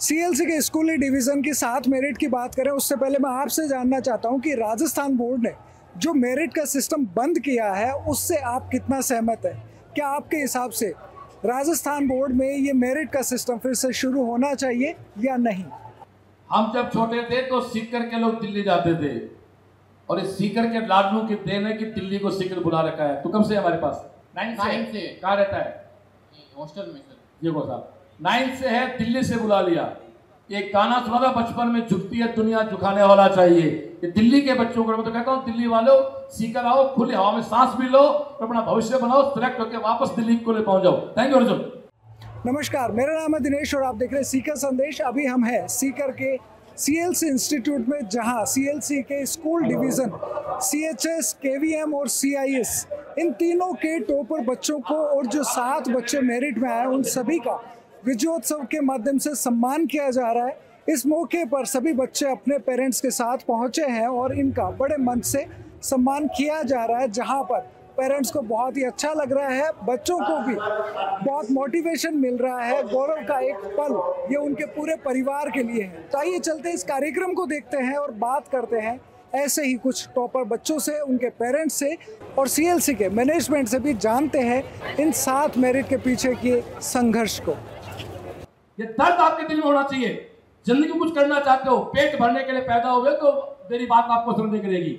CLC के स्कूली division की सात मेरिट की बात करें उससे पहले मैं आपसे जानना चाहता हूं कि राजस्थान बोर्ड ने जो मेरिट का सिस्टम बंद किया है उससे आप कितना सहमत है क्या आपके हिसाब से राजस्थान बोर्ड में ये मेरिट का सिस्टम फिर से शुरू होना चाहिए या नहीं हम जब छोटे थे तो सीकर के लोग दिल्ली जाते थे और इस सीकर के लाडलू की देने की दिल्ली को सीकर बुला रखा है तो कब से हमारे पास नाइन से, से। कहाँ रहता है हॉस्टल में सर ये साहब नाइन्थ से है दिल्ली से बुला लिया एक गाना सुना था बचपन में झुकती है दुनिया झुकाने वाला चाहिए ये दिल्ली के बच्चों को मैं तो कहता हूँ दिल्ली वालों सीकर आओ खुली हवा में सांस भी लो और तो अपना भविष्य बनाओ सिलेक्ट होकर वापस दिल्ली को ले पहुंच जाओ थैंक यू अर्जुन नमस्कार मेरा नाम है दिनेश और आप देख रहे हैं सीकर संदेश अभी हम हैं सीकर के सीएलसी इंस्टीट्यूट में जहां सीएलसी के स्कूल डिवीज़न सीएचएस, केवीएम और सीआईएस इन तीनों के टॉपर बच्चों को और जो सात बच्चे मेरिट में आए उन सभी का विजयोत्सव के माध्यम से सम्मान किया जा रहा है इस मौके पर सभी बच्चे अपने पेरेंट्स के साथ पहुंचे हैं और इनका बड़े मन से सम्मान किया जा रहा है जहां पर पेरेंट्स को बहुत ही अच्छा लग रहा है बच्चों को भी बहुत मोटिवेशन मिल रहा है गौरव का एक पल ये उनके पूरे परिवार के लिए है तो आइए चलते इस कार्यक्रम को देखते हैं और बात करते हैं ऐसे ही कुछ टॉपर बच्चों से उनके पेरेंट्स से और सीएलसी के मैनेजमेंट से भी जानते हैं इन सात मेरिट के पीछे के संघर्ष को ये दर्द आपके दिल में होना चाहिए जिंदगी कुछ करना चाहते हो पेट भरने के लिए पैदा हुए तो मेरी बात आपको असर नहीं करेगी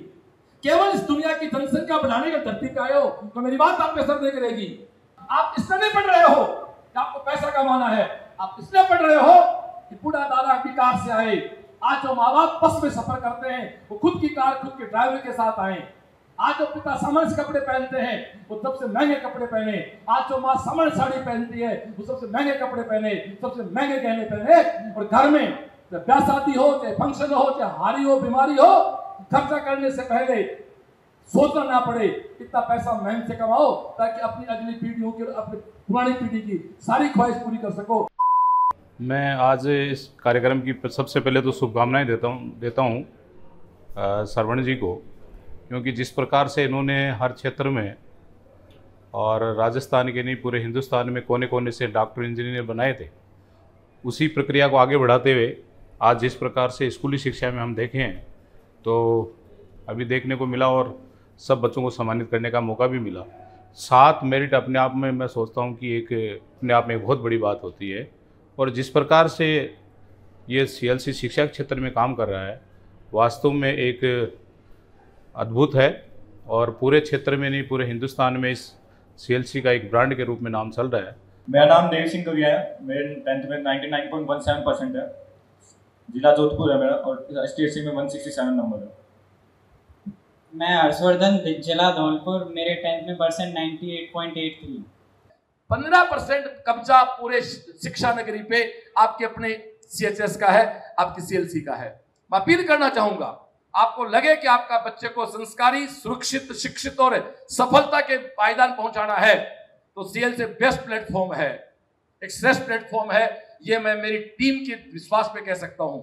केवल इस दुनिया की जनसंख्या बढ़ाने के धरती पे आए हो तो मेरी बात आपको असर नहीं करेगी आप इसलिए नहीं पढ़ रहे हो कि आपको पैसा कमाना है आप इसलिए पढ़ रहे हो कि बूढ़ा दादा की कार से आए आज जो माँ बाप बस में सफर करते हैं वो खुद की कार खुद के ड्राइवर के साथ आए आज जो पिता सामान्य कपड़े पहनते हैं वो सबसे महंगे कपड़े पहने आज जो माँ सामान्य साड़ी पहनती है वो सबसे महंगे कपड़े पहने सबसे महंगे गहने पहने और घर में चाहे शादी हो चाहे फंक्शन हो चाहे हारी हो बीमारी हो खर्चा करने से पहले सोचना ना पड़े इतना पैसा मेहनत से कमाओ ताकि अपनी अगली पीढ़ियों की अपनी पुरानी पीढ़ी की सारी ख्वाहिश पूरी कर सको मैं आज इस कार्यक्रम की सबसे पहले तो शुभकामनाएं देता हूँ देता हूँ सरवण जी को क्योंकि जिस प्रकार से इन्होंने हर क्षेत्र में और राजस्थान के नहीं पूरे हिंदुस्तान में कोने कोने से डॉक्टर इंजीनियर बनाए थे उसी प्रक्रिया को आगे बढ़ाते हुए आज जिस प्रकार से स्कूली शिक्षा में हम देखे हैं तो अभी देखने को मिला और सब बच्चों को सम्मानित करने का मौका भी मिला सात मेरिट अपने आप में मैं सोचता हूँ कि एक अपने आप में एक बहुत बड़ी बात होती है और जिस प्रकार से ये सी शिक्षा क्षेत्र में काम कर रहा है वास्तव में एक अद्भुत है और पूरे क्षेत्र में नहीं पूरे हिंदुस्तान में इस सी का एक ब्रांड के रूप में नाम चल रहा है मेरा नाम देव सिंह दुरिया है मेरे टेंथ में ninety nine point one seven percent है जिला जोधपुर है मेरा और एस में वन सिक्सटी सेवन नंबर है मैं हर्षवर्धन जिला धौलपुर मेरे टेंथ में percent ninety eight point eight three पंद्रह परसेंट कब्जा पूरे शिक्षा नगरी पे आपके अपने सी का है आपकी सी का है मैं अपील करना चाहूँगा आपको लगे कि आपका बच्चे को संस्कारी सुरक्षित शिक्षित और सफलता के पायदान पहुंचाना है तो सीएल से बेस्ट प्लेटफॉर्म है एक श्रेष्ठ प्लेटफॉर्म है ये मैं मेरी टीम के विश्वास पे कह सकता हूं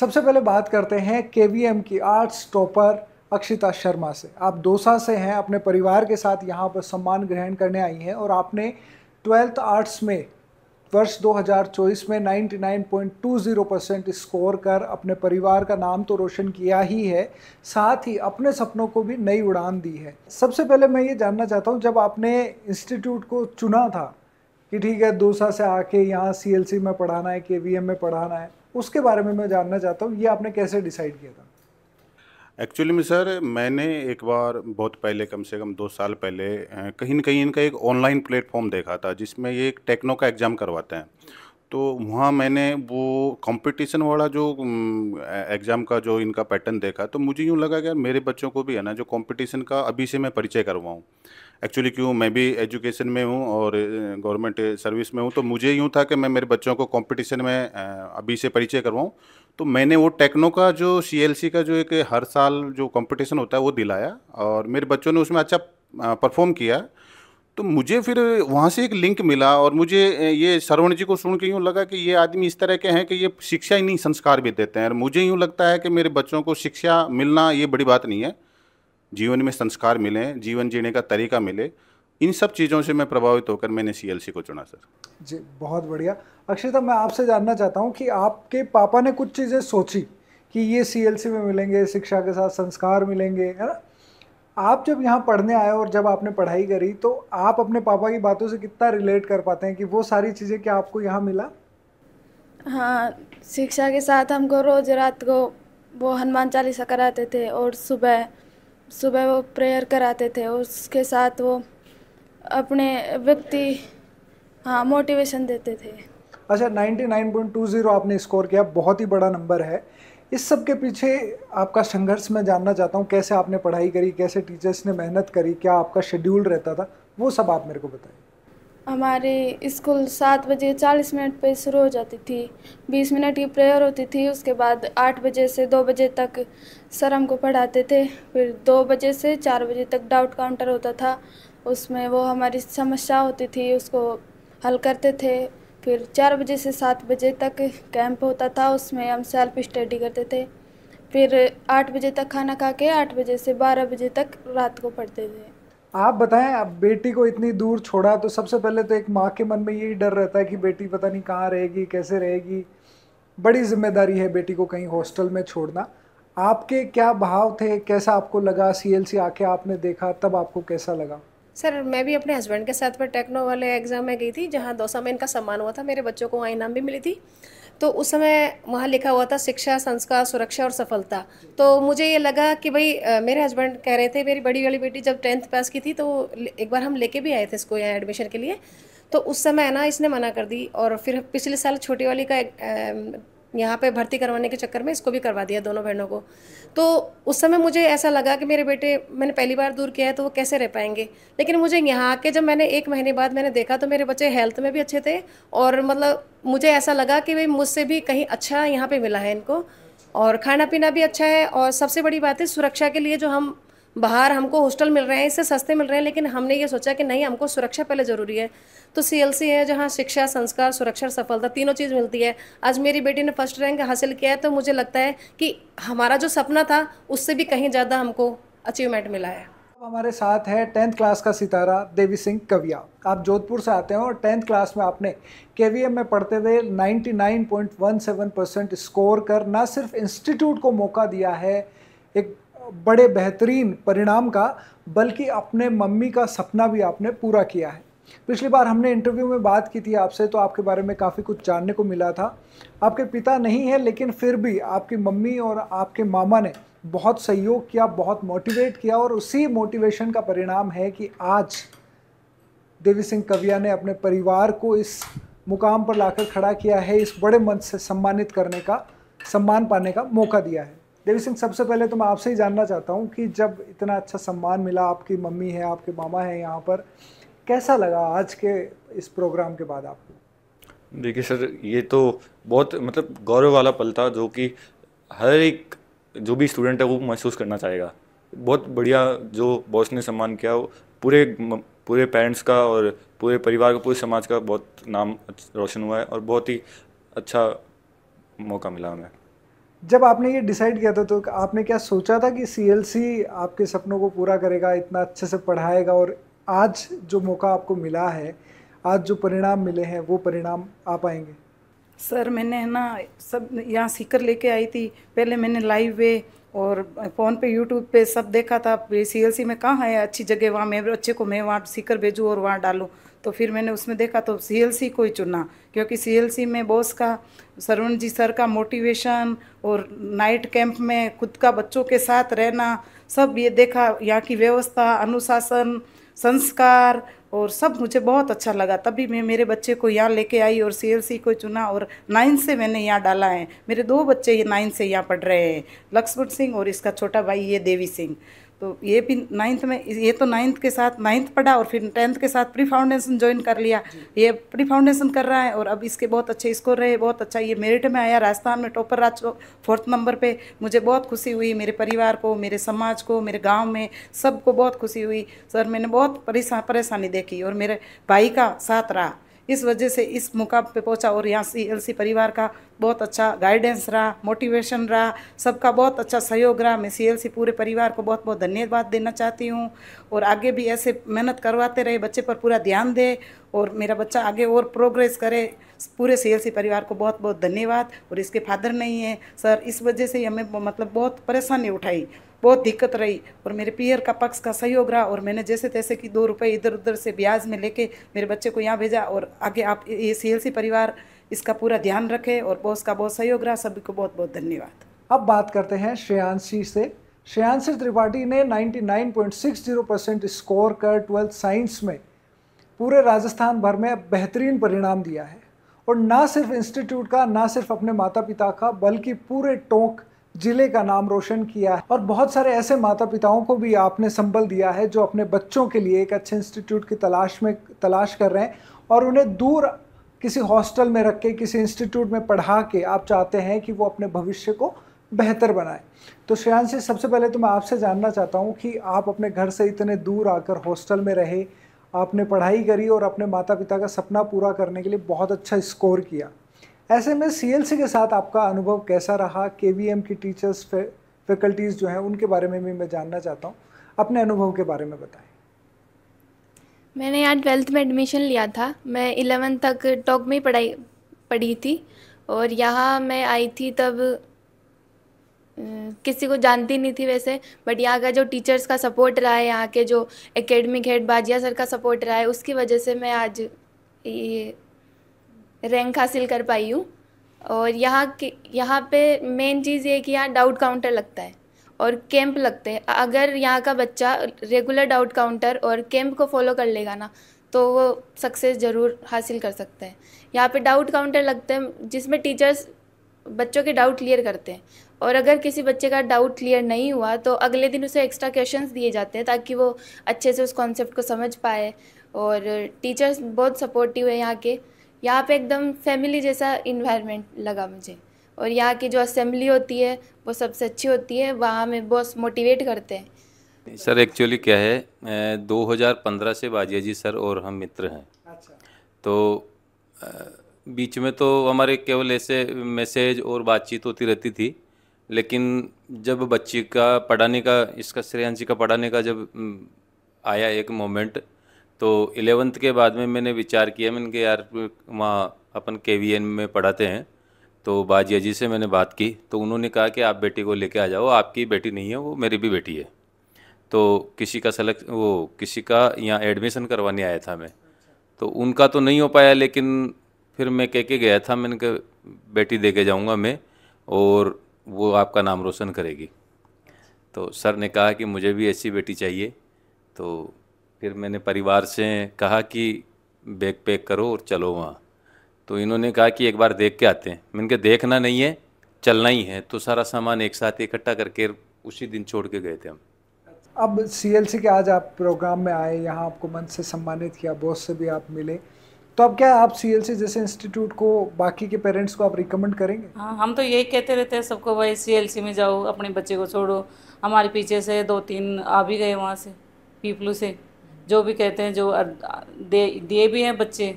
सबसे पहले बात करते हैं केवीएम की आर्ट्स टॉपर अक्षिता शर्मा से आप दोसा से हैं अपने परिवार के साथ यहाँ पर सम्मान ग्रहण करने आई हैं और आपने ट्वेल्थ आर्ट्स में वर्ष 2024 में 99.20 परसेंट स्कोर कर अपने परिवार का नाम तो रोशन किया ही है साथ ही अपने सपनों को भी नई उड़ान दी है सबसे पहले मैं ये जानना चाहता हूँ जब आपने इंस्टीट्यूट को चुना था कि ठीक है दूसरा से आके यहाँ सी में पढ़ाना है के में पढ़ाना है उसके बारे में मैं जानना चाहता हूँ ये आपने कैसे डिसाइड किया था एक्चुअली में सर मैंने एक बार बहुत पहले कम से कम दो साल पहले कहीं ना कहीं इनका एक ऑनलाइन प्लेटफॉर्म देखा था जिसमें ये एक टेक्नो का एग्ज़ाम करवाते हैं तो वहाँ मैंने वो कंपटीशन वाला जो एग्ज़ाम का जो इनका पैटर्न देखा तो मुझे यूँ लगा कि यार मेरे बच्चों को भी है ना जो कंपटीशन का अभी से मैं परिचय करवाऊँ एक्चुअली क्यों मैं भी एजुकेशन में हूँ और गवर्नमेंट सर्विस में हूँ तो मुझे यूँ था कि मैं मेरे बच्चों को कंपटीशन में अभी से परिचय करवाऊँ तो मैंने वो टेक्नो का जो सी का जो एक हर साल जो कंपटीशन होता है वो दिलाया और मेरे बच्चों ने उसमें अच्छा परफॉर्म किया तो मुझे फिर वहाँ से एक लिंक मिला और मुझे ये सरवण जी को सुन के यूँ लगा कि ये आदमी इस तरह के हैं कि ये शिक्षा ही नहीं संस्कार भी देते हैं और मुझे यूँ लगता है कि मेरे बच्चों को शिक्षा मिलना ये बड़ी बात नहीं है जीवन में संस्कार मिले जीवन जीने का तरीका मिले इन सब चीज़ों से मैं प्रभावित होकर मैंने सी को चुना सर जी बहुत बढ़िया अक्षिता मैं आपसे जानना चाहता हूँ कि आपके पापा ने कुछ चीज़ें सोची कि ये सी में मिलेंगे शिक्षा के साथ संस्कार मिलेंगे है ना आप जब यहाँ पढ़ने आए और जब आपने पढ़ाई करी तो आप अपने पापा की बातों से कितना रिलेट कर पाते हैं कि वो सारी चीज़ें क्या आपको यहाँ मिला हाँ शिक्षा के साथ हमको रोज रात को वो हनुमान चालीसा कराते थे और सुबह सुबह वो प्रेयर कराते थे उसके साथ वो अपने व्यक्ति हाँ मोटिवेशन देते थे अच्छा 99.20 आपने स्कोर किया बहुत ही बड़ा नंबर है इस सब के पीछे आपका संघर्ष मैं जानना चाहता हूँ कैसे आपने पढ़ाई करी कैसे टीचर्स ने मेहनत करी क्या आपका शेड्यूल रहता था वो सब आप मेरे को बताए हमारी स्कूल सात बजे चालीस मिनट पे शुरू हो जाती थी बीस मिनट की प्रेयर होती थी उसके बाद आठ बजे से दो बजे तक सर हमको पढ़ाते थे फिर दो बजे से चार बजे तक डाउट काउंटर होता था उसमें वो हमारी समस्या होती थी उसको हल करते थे फिर चार बजे से सात बजे तक कैंप होता था उसमें हम सेल्फ स्टडी करते थे फिर आठ बजे तक खाना खा के आठ बजे से बारह बजे तक रात को पढ़ते थे आप बताएं आप बेटी को इतनी दूर छोड़ा तो सबसे पहले तो एक माँ के मन में यही डर रहता है कि बेटी पता नहीं कहाँ रहेगी कैसे रहेगी बड़ी जिम्मेदारी है बेटी को कहीं हॉस्टल में छोड़ना आपके क्या भाव थे कैसा आपको लगा सी एल सी आके आपने देखा तब आपको कैसा लगा सर मैं भी अपने हस्बैंड के साथ पर टेक्नो वाले एग्ज़ाम में गई थी जहाँ दौसा में इनका सम्मान हुआ था मेरे बच्चों को वहाँ इनाम भी मिली थी तो उस समय वहाँ लिखा हुआ था शिक्षा संस्कार सुरक्षा और सफलता तो मुझे ये लगा कि भाई मेरे हस्बैंड कह रहे थे मेरी बड़ी वाली बेटी जब टेंथ पास की थी तो एक बार हम लेके भी आए थे इसको यहाँ एडमिशन के लिए तो उस समय ना इसने मना कर दी और फिर पिछले साल छोटी वाली का यहाँ पे भर्ती करवाने के चक्कर में इसको भी करवा दिया दोनों बहनों को तो उस समय मुझे ऐसा लगा कि मेरे बेटे मैंने पहली बार दूर किया है तो वो कैसे रह पाएंगे लेकिन मुझे यहाँ आके जब मैंने एक महीने बाद मैंने देखा तो मेरे बच्चे हेल्थ में भी अच्छे थे और मतलब मुझे ऐसा लगा कि भाई मुझसे भी कहीं अच्छा यहाँ पर मिला है इनको और खाना पीना भी अच्छा है और सबसे बड़ी बात है सुरक्षा के लिए जो हम बाहर हमको हॉस्टल मिल रहे हैं इससे सस्ते मिल रहे हैं लेकिन हमने ये सोचा कि नहीं हमको सुरक्षा पहले ज़रूरी है तो सीएलसी है जहाँ शिक्षा संस्कार सुरक्षा सफलता तीनों चीज़ मिलती है आज मेरी बेटी ने फर्स्ट रैंक हासिल किया है तो मुझे लगता है कि हमारा जो सपना था उससे भी कहीं ज़्यादा हमको अचीवमेंट मिला है हमारे साथ है टेंथ क्लास का सितारा देवी सिंह कविया आप जोधपुर से आते हैं और टेंथ क्लास में आपने के में पढ़ते हुए 99.17 परसेंट स्कोर कर ना सिर्फ इंस्टीट्यूट को मौका दिया है एक बड़े बेहतरीन परिणाम का बल्कि अपने मम्मी का सपना भी आपने पूरा किया है पिछली बार हमने इंटरव्यू में बात की थी आपसे तो आपके बारे में काफ़ी कुछ जानने को मिला था आपके पिता नहीं है लेकिन फिर भी आपकी मम्मी और आपके मामा ने बहुत सहयोग किया बहुत मोटिवेट किया और उसी मोटिवेशन का परिणाम है कि आज देवी सिंह कविया ने अपने परिवार को इस मुकाम पर लाकर खड़ा किया है इस बड़े मंच से सम्मानित करने का सम्मान पाने का मौका दिया है देवी सिंह सबसे पहले तो मैं आपसे ही जानना चाहता हूँ कि जब इतना अच्छा सम्मान मिला आपकी मम्मी है आपके मामा है यहाँ पर कैसा लगा आज के इस प्रोग्राम के बाद आपको देखिए सर ये तो बहुत मतलब गौरव वाला पल था जो कि हर एक जो भी स्टूडेंट है वो महसूस करना चाहेगा बहुत बढ़िया जो बॉस ने सम्मान किया वो पूरे पूरे पेरेंट्स का और पूरे परिवार का पूरे समाज का बहुत नाम रोशन हुआ है और बहुत ही अच्छा मौका मिला हमें जब आपने ये डिसाइड किया था तो आपने क्या सोचा था कि सी आपके सपनों को पूरा करेगा इतना अच्छे से पढ़ाएगा और आज जो मौका आपको मिला है आज जो परिणाम मिले हैं वो परिणाम आ पाएंगे सर मैंने है ना सब यहाँ सीकर लेके आई थी पहले मैंने लाइव वे और फ़ोन पे यूट्यूब पे सब देखा था सी में कहाँ है अच्छी जगह वहाँ मैं अच्छे को मैं वहाँ सीकर भेजूँ और वहाँ डालूँ तो फिर मैंने उसमें देखा तो सी को ही चुना क्योंकि सी में बॉस का सरवण जी सर का मोटिवेशन और नाइट कैंप में खुद का बच्चों के साथ रहना सब ये देखा यहाँ की व्यवस्था अनुशासन संस्कार और सब मुझे बहुत अच्छा लगा तभी मैं मेरे बच्चे को यहाँ लेके आई और सी को चुना और नाइन्थ से मैंने यहाँ डाला है मेरे दो बच्चे ये नाइन्थ से यहाँ पढ़ रहे हैं लक्ष्मण सिंह और इसका छोटा भाई ये देवी सिंह तो ये भी नाइन्थ में ये तो नाइन्थ के साथ नाइन्थ पढ़ा और फिर टेंथ के साथ प्री फाउंडेशन ज्वाइन कर लिया ये प्री फाउंडेशन कर रहा है और अब इसके बहुत अच्छे स्कोर रहे बहुत अच्छा ये मेरिट में आया राजस्थान में टॉपर राज फोर्थ नंबर पे मुझे बहुत खुशी हुई मेरे परिवार को मेरे समाज को मेरे गाँव में सबको बहुत खुशी हुई सर मैंने बहुत परेशान परेशानी देखी और मेरे भाई का साथ रहा इस वजह से इस मुकाम पे पहुंचा और यहाँ सी एल सी परिवार का बहुत अच्छा गाइडेंस रहा मोटिवेशन रहा सबका बहुत अच्छा सहयोग रहा मैं सी एल सी पूरे परिवार को बहुत बहुत धन्यवाद देना चाहती हूँ और आगे भी ऐसे मेहनत करवाते रहे बच्चे पर पूरा ध्यान दे और मेरा बच्चा आगे और प्रोग्रेस करे पूरे सी एल सी परिवार को बहुत बहुत धन्यवाद और इसके फादर नहीं है सर इस वजह से हमें मतलब बहुत परेशानी उठाई बहुत दिक्कत रही और मेरे पीयर का पक्ष का सहयोग रहा और मैंने जैसे तैसे कि दो रुपये इधर उधर से ब्याज में लेके मेरे बच्चे को यहाँ भेजा और आगे आप ये सी परिवार इसका पूरा ध्यान रखे और बॉस का बहुत सहयोग रहा सभी को बहुत बहुत धन्यवाद अब बात करते हैं श्रेयांशी से श्रेयांशी त्रिपाठी ने नाइन्टी परसेंट स्कोर कर ट्वेल्थ साइंस में पूरे राजस्थान भर में बेहतरीन परिणाम दिया है और ना सिर्फ इंस्टीट्यूट का ना सिर्फ अपने माता पिता का बल्कि पूरे टोंक जिले का नाम रोशन किया है और बहुत सारे ऐसे माता पिताओं को भी आपने संबल दिया है जो अपने बच्चों के लिए एक अच्छे इंस्टीट्यूट की तलाश में तलाश कर रहे हैं और उन्हें दूर किसी हॉस्टल में रख के किसी इंस्टीट्यूट में पढ़ा के आप चाहते हैं कि वो अपने भविष्य को बेहतर बनाएं तो श्रेयांश जी सबसे पहले तो मैं आपसे जानना चाहता हूँ कि आप अपने घर से इतने दूर आकर हॉस्टल में रहे आपने पढ़ाई करी और अपने माता पिता का सपना पूरा करने के लिए बहुत अच्छा स्कोर किया ऐसे में सी के साथ आपका अनुभव कैसा रहा एम की टीचर्स फैकल्टीज़ जो हैं उनके बारे में भी मैं जानना चाहता हूँ अपने अनुभव के बारे में बताएं मैंने यहाँ ट्वेल्थ में एडमिशन लिया था मैं इलेवन तक टॉक में ही पढ़ाई पढ़ी थी और यहाँ मैं आई थी तब किसी को जानती नहीं थी वैसे बट यहाँ का जो टीचर्स का सपोर्ट रहा है यहाँ के जो एकेडमिक हेड बाजिया सर का सपोर्ट रहा है उसकी वजह से मैं आज ये रैंक हासिल कर पाई हूँ और यहाँ के यहाँ पे मेन चीज़ ये कि यहाँ डाउट काउंटर लगता है और कैंप लगते हैं अगर यहाँ का बच्चा रेगुलर डाउट काउंटर और कैंप को फॉलो कर लेगा ना तो वो सक्सेस ज़रूर हासिल कर सकता है यहाँ पे डाउट काउंटर लगते हैं जिसमें टीचर्स बच्चों के डाउट क्लियर करते हैं और अगर किसी बच्चे का डाउट क्लियर नहीं हुआ तो अगले दिन उसे एक्स्ट्रा क्वेश्चंस दिए जाते हैं ताकि वो अच्छे से उस कॉन्सेप्ट को समझ पाए और टीचर्स बहुत सपोर्टिव है यहाँ के यहाँ पे एकदम फैमिली जैसा इन्वायरमेंट लगा मुझे और यहाँ की जो असेंबली होती है वो सबसे अच्छी होती है वहाँ में बॉस मोटिवेट करते हैं सर एक्चुअली क्या है 2015 से बाजिया जी सर और हम मित्र हैं अच्छा। तो बीच में तो हमारे केवल ऐसे मैसेज और बातचीत होती रहती थी लेकिन जब बच्ची का पढ़ाने का इसका श्रेयांशी का पढ़ाने का जब आया एक मोमेंट तो इलेवंथ के बाद में मैंने विचार किया मैंने कि यार वहाँ अपन के वी एन में पढ़ाते हैं तो बाजिया जी से मैंने बात की तो उन्होंने कहा कि आप बेटी को लेके आ जाओ आपकी बेटी नहीं है वो मेरी भी बेटी है तो किसी का सेलेक्ट वो किसी का यहाँ एडमिशन करवाने आया था मैं तो उनका तो नहीं हो पाया लेकिन फिर मैं कह के गया था मैंने कहा बेटी दे के जाऊँगा मैं और वो आपका नाम रोशन करेगी तो सर ने कहा कि मुझे भी ऐसी बेटी चाहिए तो फिर मैंने परिवार से कहा कि बैग पैक करो और चलो वहाँ तो इन्होंने कहा कि एक बार देख के आते हैं मैंने कहा देखना नहीं है चलना ही है तो सारा सामान एक साथ इकट्ठा करके उसी दिन छोड़ के गए थे हम अब सी के आज आप प्रोग्राम में आए यहाँ आपको मन से सम्मानित किया बॉस से भी आप मिले तो अब क्या आप सी जैसे इंस्टीट्यूट को बाकी के पेरेंट्स को आप रिकमेंड करेंगे हाँ हम तो यही कहते रहते हैं सबको भाई सी में जाओ अपने बच्चे को छोड़ो हमारे पीछे से दो तीन आ भी गए वहाँ से पीपलू से जो भी कहते हैं जो दे दिए भी हैं बच्चे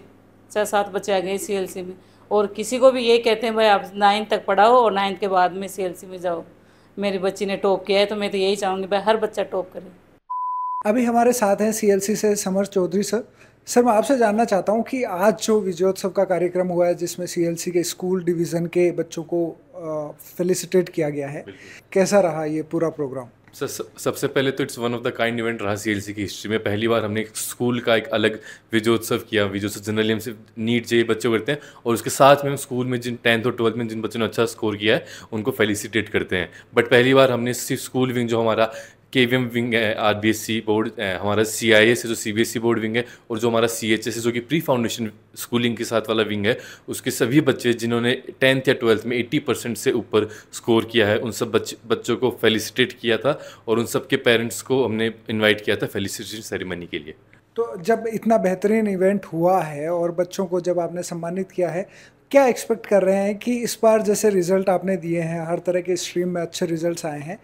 छः सात बच्चे आ गए सी में और किसी को भी ये कहते हैं भाई आप नाइन्थ तक पढ़ाओ और नाइन्थ के बाद में सी में जाओ मेरी बच्ची ने टॉप किया है तो मैं तो यही चाहूँगी भाई हर बच्चा टॉप करे अभी हमारे साथ हैं सीएलसी से समर चौधरी सर सर मैं आपसे जानना चाहता हूँ कि आज जो विजयोत्सव का कार्यक्रम हुआ है जिसमें सी के स्कूल डिवीज़न के बच्चों को फेलिसिटेट किया गया है कैसा रहा ये पूरा प्रोग्राम सर सबसे पहले तो it's one of the kind event रहा सी एल सी की हिस्ट्री में पहली बार हमने एक स्कूल का एक अलग विजयोत्सव किया विजयोत्सव जनरली हम सिर्फ नीट जे बच्चों करते हैं और उसके साथ में हम स्कूल में जिन टेंथ और ट्वेल्थ में जिन बच्चों ने अच्छा स्कोर किया है उनको फेलिसिटेट करते हैं बट पहली बार हमने सिर्फ स्कूल विंग जो हमारा के वी एम विंग है R B S C board हमारा सी आई एस है जो C B S C board wing है और जो हमारा सी एच एस है जो कि प्री फाउंडेशन स्कूलिंग के साथ वाला विंग है उसके सभी बच्चे जिन्होंने टेंथ या ट्वेल्थ में एट्टी परसेंट से ऊपर स्कोर किया है उन सब बच, बच्चों को फेलिसिटेट किया था और उन सब के पेरेंट्स को हमने इन्वाइट किया था फेलिसिटेशन सेरेमनी के लिए तो जब इतना बेहतरीन इवेंट हुआ है और बच्चों को जब आपने सम्मानित किया है क्या एक्सपेक्ट कर रहे हैं कि इस बार जैसे रिजल्ट आपने दिए हैं हर तरह के स्ट्रीम में अच्छे रिजल्ट्स आए हैं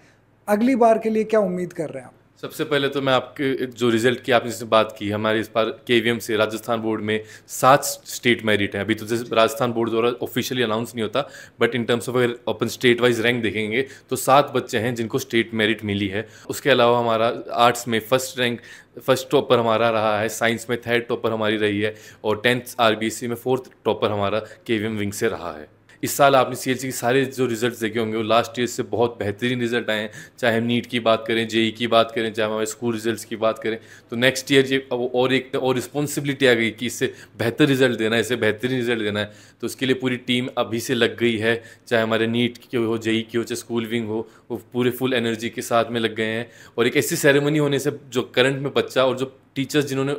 अगली बार के लिए क्या उम्मीद कर रहे हैं आप सबसे पहले तो मैं आपके जो रिजल्ट की आपने जिससे बात की हमारे इस बार के से राजस्थान बोर्ड में सात स्टेट मेरिट है अभी तो जैसे राजस्थान बोर्ड द्वारा ऑफिशियली अनाउंस नहीं होता बट इन टर्म्स ऑफ अगर अपन स्टेट वाइज रैंक देखेंगे तो सात बच्चे हैं जिनको स्टेट मेरिट मिली है उसके अलावा हमारा आर्ट्स में फर्स्ट रैंक फर्स्ट टॉपर हमारा रहा है साइंस में थर्ड टॉपर हमारी रही है और टेंथ आर e में फोर्थ टॉपर हमारा के विंग से रहा है इस साल आपने सी के सारे जो रिजल्ट देखे होंगे वो लास्ट ईयर से बहुत बेहतरीन रिजल्ट आए हैं चाहे हम नीट की बात करें जेई e की बात करें चाहे हमारे स्कूल रिजल्ट की बात करें तो नेक्स्ट ईयर ये और एक और रिस्पॉन्सिबिलिटी आ गई कि इससे बेहतर रिजल्ट देना है इसे बेहतरीन रिजल्ट देना है तो उसके लिए पूरी टीम अभी से लग गई है चाहे हमारे नीट की हो जेई e की हो चाहे स्कूल विंग हो वो पूरे फुल एनर्जी के साथ में लग गए हैं और एक ऐसी सेरेमनी होने से जो करंट में बच्चा और जो टीचर्स जिन्होंने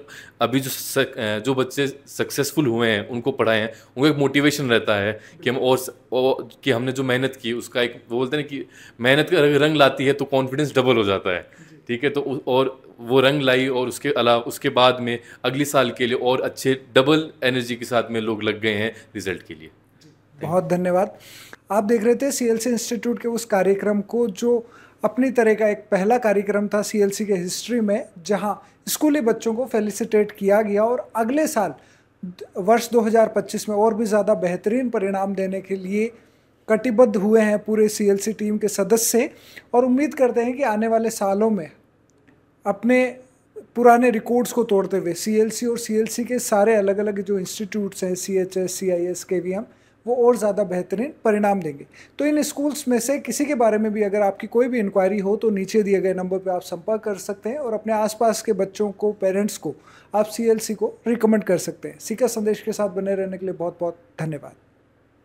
अभी जो सक, जो बच्चे सक्सेसफुल हुए हैं उनको पढ़ाए हैं उनको एक मोटिवेशन रहता है कि हम और, और कि हमने जो मेहनत की उसका एक वो बोलते हैं कि मेहनत का रंग लाती है तो कॉन्फिडेंस डबल हो जाता है ठीक है तो और वो रंग लाई और उसके अलावा उसके बाद में अगले साल के लिए और अच्छे डबल एनर्जी के साथ में लोग लग गए हैं रिजल्ट के लिए बहुत धन्यवाद आप देख रहे थे सी एल इंस्टीट्यूट के उस कार्यक्रम को जो अपनी तरह का एक पहला कार्यक्रम था सीएलसी के हिस्ट्री में जहां स्कूली बच्चों को फेलिसिटेट किया गया और अगले साल वर्ष 2025 में और भी ज़्यादा बेहतरीन परिणाम देने के लिए कटिबद्ध हुए हैं पूरे सीएलसी टीम के सदस्य और उम्मीद करते हैं कि आने वाले सालों में अपने पुराने रिकॉर्ड्स को तोड़ते हुए सीएलसी और सीएलसी के सारे अलग अलग जो इंस्टीट्यूट्स हैं C H S C I S K V M वो और ज़्यादा बेहतरीन परिणाम देंगे तो इन स्कूल्स में से किसी के बारे में भी अगर आपकी कोई भी इंक्वायरी हो तो नीचे दिए गए नंबर पर आप संपर्क कर सकते हैं और अपने आसपास के बच्चों को पेरेंट्स को आप सी को रिकमेंड कर सकते हैं सीखा संदेश के साथ बने रहने के लिए बहुत बहुत धन्यवाद